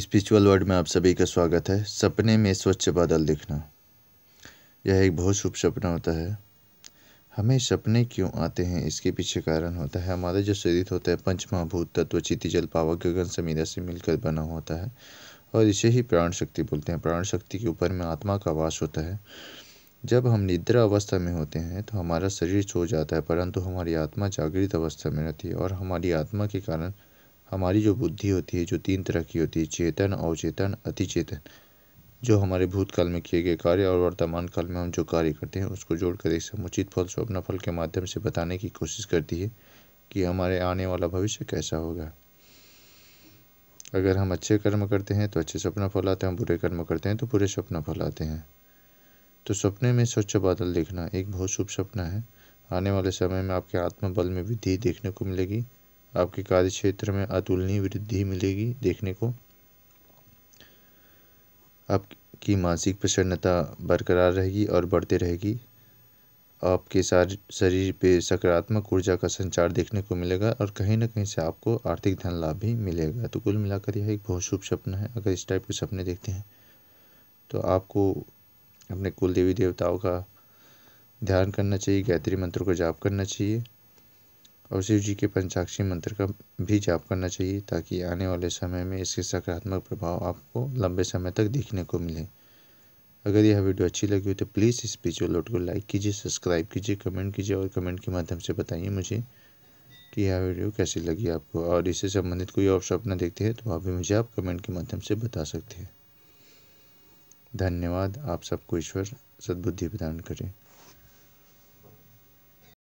spiritual world में आप सभी का स्वागत है सपने में स्वच्छ बादल दिखना यह एक बहुत शुभ सपना होता है हमें सपने क्यों आते हैं इसके पीछे कारण होता है हमारे जो शरीर होता है पंचमहाभूत तत्व चीति जल पावक गगन समीरा से मिलकर बना होता है और इसे ही प्राण शक्ति बोलते हैं प्राण शक्ति के ऊपर में आत्मा का वास होता है जब हम निद्रा अवस्था में होते हैं तो हमारा शरीर सो जाता है परंतु हमारी आत्मा जागृत अवस्था में रहती है और हमारी आत्मा के कारण हमारी जो बुद्धि होती है जो तीन तरह की होती है चेतन अवचेतन अतिचेतन जो हमारे भूतकाल में किए गए कार्य और वर्तमान काल में हम जो कार्य करते हैं उसको जोड़कर एक समुचित फल स्वप्न फल के माध्यम से बताने की कोशिश करती है कि हमारे आने वाला भविष्य कैसा होगा अगर हम अच्छे कर्म करते हैं तो अच्छे सपना फल आते हैं बुरे कर्म करते हैं तो बुरे सपना फल आते हैं तो सपने में स्वच्छ बादल देखना एक बहुत शुभ सपना है आने वाले समय में आपके आत्मबल में वृद्धि देखने को मिलेगी आपके कार्य क्षेत्र में अतुलनीय वृद्धि मिलेगी देखने को आपकी मानसिक प्रसन्नता बरकरार रहेगी और बढ़ते रहेगी आपके सार शरीर पे सकारात्मक ऊर्जा का संचार देखने को मिलेगा और कहीं ना कहीं से आपको आर्थिक धन लाभ भी मिलेगा तो कुल मिलाकर यह एक बहुत शुभ सपना है अगर इस टाइप के सपने देखते हैं तो आपको अपने कुल देवी देवताओं का ध्यान करना चाहिए गायत्री मंत्रों का जाप करना चाहिए और शिव जी के पंचाक्षी मंत्र का भी जाप करना चाहिए ताकि आने वाले समय में इसके सकारात्मक प्रभाव आपको लंबे समय तक देखने को मिले अगर यह वीडियो अच्छी लगी हो तो प्लीज़ इस लोड को लाइक कीजिए सब्सक्राइब कीजिए कमेंट कीजिए और कमेंट के माध्यम से बताइए मुझे कि यह वीडियो कैसी लगी आपको और इससे संबंधित कोई और सपना देखते हैं तो आप भी मुझे आप कमेंट के माध्यम से बता सकते हैं धन्यवाद आप सबको ईश्वर सद्बुद्धि प्रदान करें